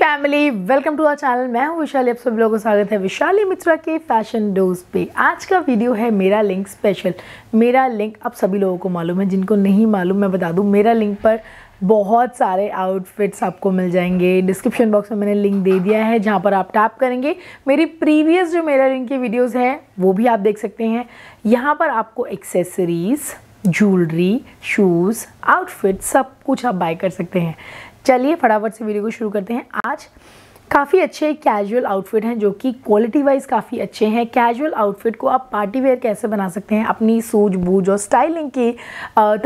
family welcome to our channel मैं हूँ विशाली आप सब लोगों का स्वागत है विशाली मित्रा के फैशन डोज पे आज का वीडियो है मेरा लिंक स्पेशल मेरा लिंक आप सभी लोगों को मालूम है जिनको नहीं मालूम मैं बता दूं मेरा लिंक पर बहुत सारे आउटफिट्स आपको मिल जाएंगे डिस्क्रिप्शन बॉक्स में मैंने लिंक दे दिया है जहाँ पर आप टैप करेंगे मेरी प्रीवियस जो मेरा लिंक की वीडियोज़ है वो भी आप देख सकते हैं यहाँ पर आपको एक्सेसरीज़ ज्वेलरी शूज़ आउटफिट सब कुछ आप बाय कर सकते हैं चलिए फटाफट से वीडियो को शुरू करते हैं आज काफ़ी अच्छे कैजुअल आउटफिट हैं जो कि क्वालिटी वाइज काफ़ी अच्छे हैं कैजुअल आउटफिट को आप पार्टी वेयर कैसे बना सकते हैं अपनी सूझबूझ और स्टाइलिंग के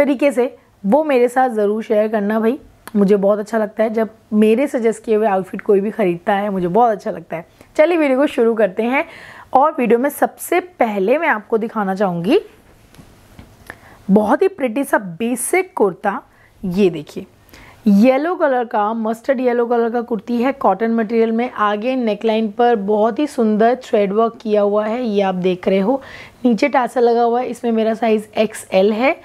तरीके से वो मेरे साथ ज़रूर शेयर करना भाई मुझे बहुत अच्छा लगता है जब मेरे सजेस्ट किए हुए आउटफिट कोई भी ख़रीदता है मुझे बहुत अच्छा लगता है चलिए वीडियो को शुरू करते हैं और वीडियो में सबसे पहले मैं आपको दिखाना चाहूँगी बहुत ही प्रिटी सा बेसिक कुर्ता ये देखिए येलो कलर का मस्टर्ड येलो कलर का कुर्ती है कॉटन मटेरियल में आगे नेकलाइन पर बहुत ही सुंदर थ्रेड वर्क किया हुआ है ये आप देख रहे हो नीचे टासा लगा हुआ है इसमें मेरा साइज़ एक्सएल है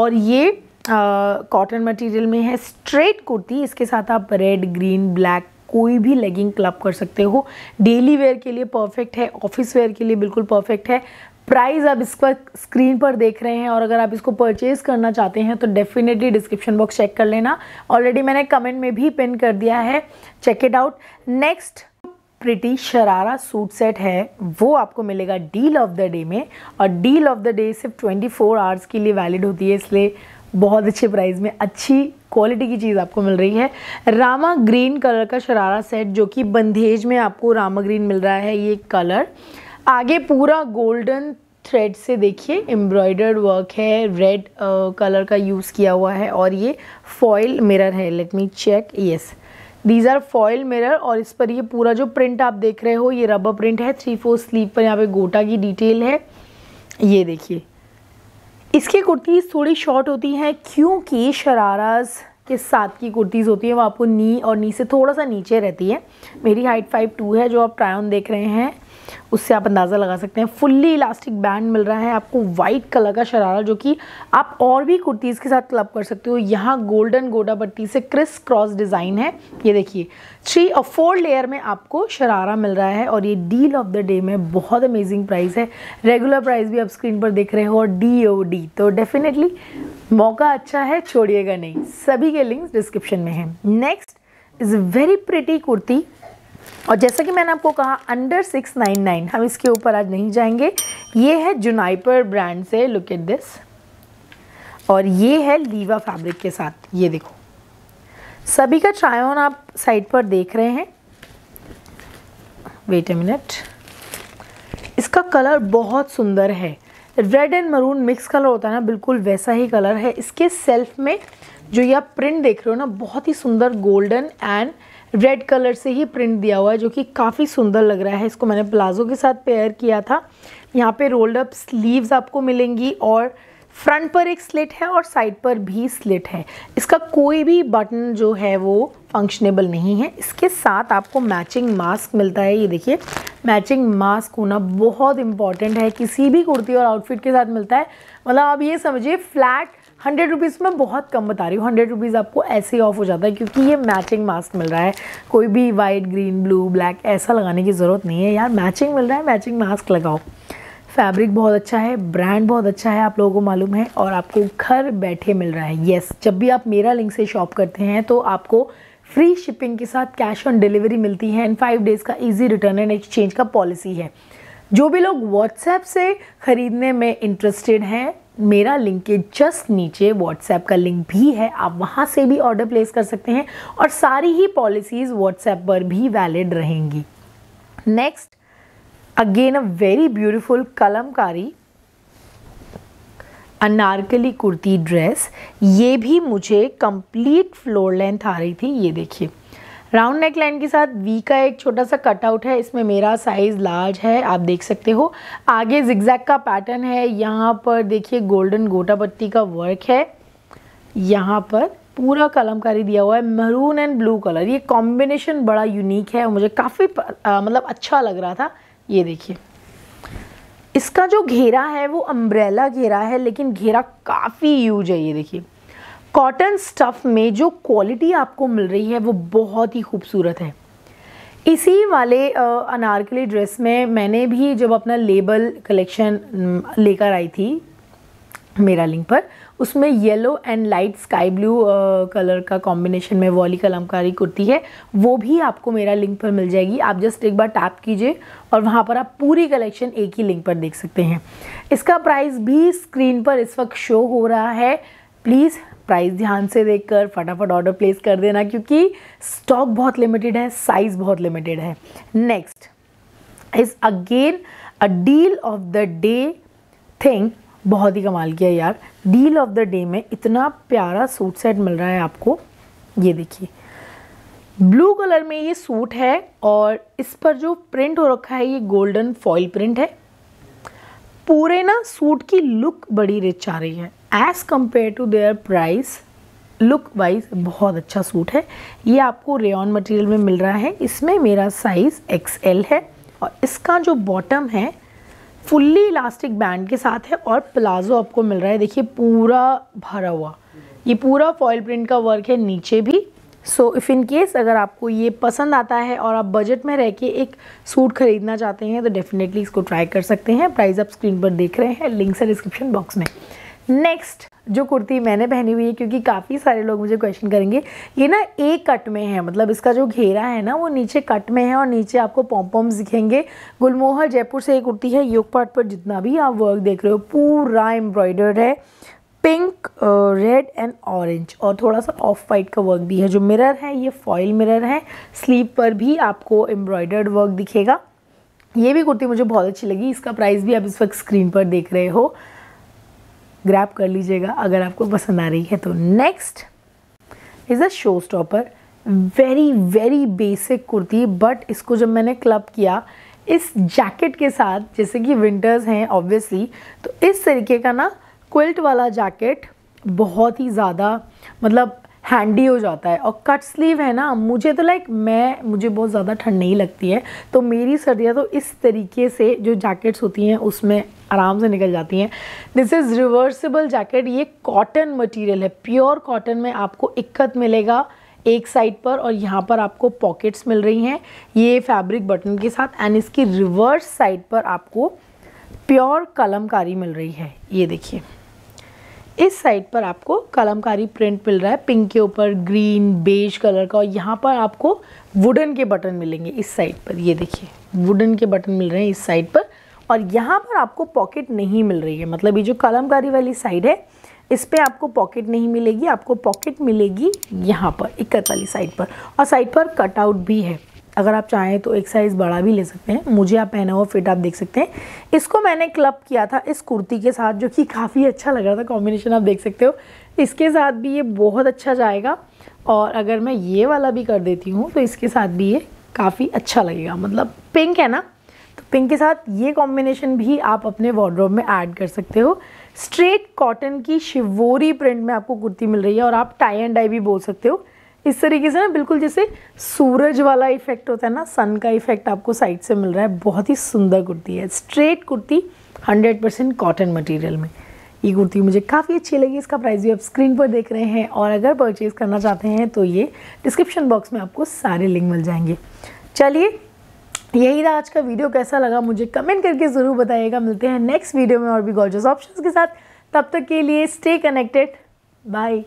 और ये कॉटन मटेरियल में है स्ट्रेट कुर्ती इसके साथ आप रेड ग्रीन ब्लैक कोई भी लेगिंग क्लब कर सकते हो डेली वेयर के लिए परफेक्ट है ऑफिस वेयर के लिए बिल्कुल परफेक्ट है प्राइस आप इस पर स्क्रीन पर देख रहे हैं और अगर आप इसको परचेज करना चाहते हैं तो डेफिनेटली डिस्क्रिप्शन बॉक्स चेक कर लेना ऑलरेडी मैंने कमेंट में भी पिन कर दिया है check it out next pretty sharara suit set है वो आपको मिलेगा डील ऑफ द डे में और डील ऑफ द डे सिर्फ 24 आवर्स के लिए वैलिड होती है इसलिए बहुत अच्छे प्राइस में अच्छी क्वालिटी की चीज़ आपको मिल रही है रामा ग्रीन कलर का शरारा सेट जो कि बंधेज में आपको रामा ग्रीन मिल रहा है ये कलर आगे पूरा गोल्डन थ्रेड से देखिए एम्ब्रॉयडर्ड वर्क है रेड कलर का यूज़ किया हुआ है और ये फॉयल मिरर है let me check yes these are foil mirror और इस पर ये पूरा जो प्रिंट आप देख रहे हो ये रबर प्रिंट है थ्री फोर स्लीव पर यहाँ पे गोटा की डिटेल है ये देखिए इसकी कुर्तीज़ थोड़ी शॉर्ट होती हैं क्योंकि शराराज के साथ की कुर्तीज़ होती हैं वो आपको नी और नी से थोड़ा सा नीचे रहती है मेरी हाइट फाइव टू है जो आप ट्रायन देख रहे हैं उससे आप अंदाज़ा लगा सकते हैं फुल्ली इलास्टिक बैंड मिल रहा है आपको वाइट कलर का शरारा जो कि आप और भी कुर्तीज़ के साथ क्लब कर सकते हो यहाँ गोल्डन गोडा पट्टी से क्रिस क्रॉस डिज़ाइन है ये देखिए थ्री और फोर लेयर में आपको शरारा मिल रहा है और ये डील ऑफ द डे में बहुत अमेजिंग प्राइस है रेगुलर प्राइस भी आप स्क्रीन पर देख रहे हो और डी ओ डी तो डेफिनेटली मौका अच्छा है छोड़िएगा नहीं सभी के लिंक्स डिस्क्रिप्शन में हैं next is very pretty kurti और जैसा कि मैंने आपको कहा अंडर सिक्स नाइन नाइन हम इसके ऊपर आज नहीं जाएंगे ये है जुनाइपर ब्रांड से लुक एट दिस और ये है लीवा फैब्रिक के साथ ये देखो सभी का ट्रायन आप साइड पर देख रहे हैं वेट ए मिनट इसका कलर बहुत सुंदर है red and maroon mix colour होता है ना बिल्कुल वैसा ही कलर है इसके सेल्फ में जो ये आप प्रिंट देख रहे हो ना बहुत ही सुंदर गोल्डन एंड रेड कलर से ही प्रिंट दिया हुआ है जो कि काफ़ी सुंदर लग रहा है इसको मैंने प्लाजो के साथ पेयर किया था यहाँ पे रोल्ड अप स्लीव्स आपको मिलेंगी और फ्रंट पर एक स्लिट है और साइड पर भी स्लिट है इसका कोई भी बटन जो है वो फंक्शनेबल नहीं है इसके साथ आपको मैचिंग मास्क मिलता है ये देखिए मैचिंग मास्क होना बहुत इंपॉर्टेंट है किसी भी कुर्ती और आउटफिट के साथ मिलता है मतलब आप ये समझिए फ्लैट हंड्रेड रुपीज़ में बहुत कम बता रही हूँ हंड्रेड रुपीज़ आपको ऐसे ही ऑफ हो जाता है क्योंकि ये मैचिंग मास्क मिल रहा है कोई भी वाइट ग्रीन ब्लू ब्लैक ऐसा लगाने की ज़रूरत नहीं है यार मैचिंग मिल रहा है मैचिंग मास्क लगाओ फैब्रिक बहुत अच्छा है ब्रांड बहुत अच्छा है आप लोगों को मालूम है और आपको घर बैठे मिल रहा है येस जब भी आप मेरा लिंक से शॉप करते हैं तो आपको फ्री शिपिंग के साथ कैश ऑन डिलीवरी मिलती है एंड फाइव डेज़ का इजी रिटर्न एंड एक्सचेंज का पॉलिसी है जो भी लोग व्हाट्सएप से ख़रीदने में इंटरेस्टेड हैं मेरा लिंक के जस्ट नीचे व्हाट्सएप का लिंक भी है आप वहाँ से भी ऑर्डर प्लेस कर सकते हैं और सारी ही पॉलिसीज़ व्हाट्सएप पर भी वैलिड रहेंगी next again a very beautiful kalamkari anarkali kurti dress ये भी मुझे कंप्लीट फ्लोर लेंथ आ रही थी ये देखिए राउंड नेक लाइन के साथ वी का एक छोटा सा कटआउट है इसमें मेरा साइज़ लार्ज है आप देख सकते हो आगे जिग्जैक का पैटर्न है यहाँ पर देखिए गोल्डन गोटा पट्टी का वर्क है यहाँ पर पूरा कलमकारी दिया हुआ है मरून एंड ब्लू कलर ये कॉम्बिनेशन बड़ा यूनिक है और मुझे काफ़ी मतलब अच्छा लग रहा था ये देखिए इसका जो घेरा है वो अम्ब्रेला घेरा है लेकिन घेरा काफ़ी यूज है ये देखिए कॉटन स्टफ़ में जो क्वालिटी आपको मिल रही है वो बहुत ही खूबसूरत है इसी वाले अनारकली ड्रेस में मैंने भी जब अपना लेबल कलेक्शन लेकर आई थी मेरा लिंक पर उसमें yellow and light sky blue colour का कॉम्बिनेशन में वॉली कलमकारी कुर्ती है वो भी आपको मेरा लिंक पर मिल जाएगी आप जस्ट एक बार टैप कीजिए और वहाँ पर आप पूरी कलेक्शन एक ही लिंक पर देख सकते हैं इसका प्राइस भी स्क्रीन पर इस वक्त शो हो रहा है प्लीज़ प्राइस ध्यान से देखकर फटाफट ऑर्डर प्लेस कर देना क्योंकि स्टॉक बहुत लिमिटेड है साइज़ बहुत लिमिटेड है next is again a deal of the day thing बहुत ही कमाल किया यार डील ऑफ द डे में इतना प्यारा सूट सेट मिल रहा है आपको ये देखिए ब्लू कलर में ये सूट है और इस पर जो प्रिंट हो रखा है ये गोल्डन फॉइल प्रिंट है पूरे ना सूट की लुक बड़ी रिच आ रही है as compare to their price look wise बहुत अच्छा सूट है ये आपको रेन मटेरियल में मिल रहा है इसमें मेरा साइज़ एक्सएल है और इसका जो बॉटम है फुल्ली इलास्टिक बैंड के साथ है और प्लाजो आपको मिल रहा है देखिए पूरा भरा हुआ ये पूरा फॉयल प्रिंट का वर्क है नीचे भी सो इफ़ इन केस अगर आपको ये पसंद आता है और आप बजट में रह के एक सूट खरीदना चाहते हैं तो डेफिनेटली इसको ट्राई कर सकते हैं प्राइस आप स्क्रीन पर देख रहे हैं लिंक्स है डिस्क्रिप्शन बॉक्स में नेक्स्ट जो कुर्ती मैंने पहनी हुई है क्योंकि काफ़ी सारे लोग मुझे क्वेश्चन करेंगे ये ना ए कट में है मतलब इसका जो घेरा है ना वो नीचे कट में है और नीचे आपको पॉम्पम्स दिखेंगे गुलमोहर जयपुर से ये कुर्ती है योग पार्ट पर जितना भी आप वर्क देख रहे हो पूरा एम्ब्रॉयडर्ड है पिंक रेड एंड ऑरेंज और थोड़ा सा ऑफ वाइट का वर्क भी है जो मिरर है ये फॉयल मिरर है स्लीव पर भी आपको एम्ब्रॉयडर्ड वर्क दिखेगा ये भी कुर्ती मुझे बहुत अच्छी लगी इसका प्राइस भी आप इस वक्त स्क्रीन पर देख रहे हो ग्रैप कर लीजिएगा अगर आपको पसंद आ रही है तो next is a show stopper very very basic kurti but इसको जब मैंने क्लब किया इस जैकेट के साथ जैसे कि विंटर्स हैं ऑब्वियसली तो इस तरीके का ना क्विल्ट वाला जैकेट बहुत ही ज़्यादा मतलब हैंडी हो जाता है और कट स्लीव है ना मुझे तो लाइक मैं मुझे बहुत ज़्यादा ठंड नहीं लगती है तो मेरी सर्दियाँ तो इस तरीके से जो जैकेट्स होती हैं उसमें आराम से निकल जाती हैं दिस इज़ रिवर्सिबल जैकेट ये कॉटन मटेरियल है प्योर कॉटन में आपको इक्कत मिलेगा एक साइड पर और यहाँ पर आपको पॉकेट्स मिल रही हैं ये फैब्रिक बटन के साथ एंड इसकी रिवर्स साइड पर आपको प्योर कलमकारी मिल रही है ये देखिए इस साइड पर आपको कलमकारी प्रिंट मिल रहा है पिंक के ऊपर ग्रीन बेज कलर का और यहाँ पर आपको वुडन के बटन मिलेंगे इस साइड पर ये देखिए वुडन के बटन मिल रहे हैं इस साइड पर और यहाँ पर आपको पॉकेट नहीं मिल रही है मतलब ये जो कलमकारी वाली साइड है इस पर आपको पॉकेट नहीं मिलेगी आपको पॉकेट मिलेगी यहाँ पर इक्कत वाली साइड पर और साइड पर कटआउट भी है अगर आप चाहें तो एक साइज़ बड़ा भी ले सकते हैं मुझे आप पहना हुआ फिट आप देख सकते हैं इसको मैंने क्लब किया था इस कुर्ती के साथ जो कि काफ़ी अच्छा लग रहा था कॉम्बिनेशन आप देख सकते हो इसके साथ भी ये बहुत अच्छा जाएगा और अगर मैं ये वाला भी कर देती हूँ तो इसके साथ भी ये काफ़ी अच्छा लगेगा मतलब पिंक है ना तो पिंक के साथ ये कॉम्बिनेशन भी आप अपने वार्ड्रोब में ऐड कर सकते हो स्ट्रेट कॉटन की शिवोरी प्रिंट में आपको कुर्ती मिल रही है और आप टाई एंड डाई भी बोल सकते हो इस तरीके से ना बिल्कुल जैसे सूरज वाला इफेक्ट होता है ना सन का इफेक्ट आपको साइड से मिल रहा है बहुत ही सुंदर कुर्ती है straight kurti 100% percent cotton material में ये कुर्ती मुझे काफ़ी अच्छी लगी इसका प्राइस भी आप स्क्रीन पर देख रहे हैं और अगर परचेज़ करना चाहते हैं तो ये डिस्क्रिप्शन बॉक्स में आपको सारे लिंक मिल जाएंगे चलिए यही था आज का वीडियो कैसा लगा मुझे कमेंट करके ज़रूर बताइएगा मिलते हैं नेक्स्ट वीडियो में और भी गॉर्जस ऑप्शंस के साथ तब तक के लिए स्टे कनेक्टेड बाय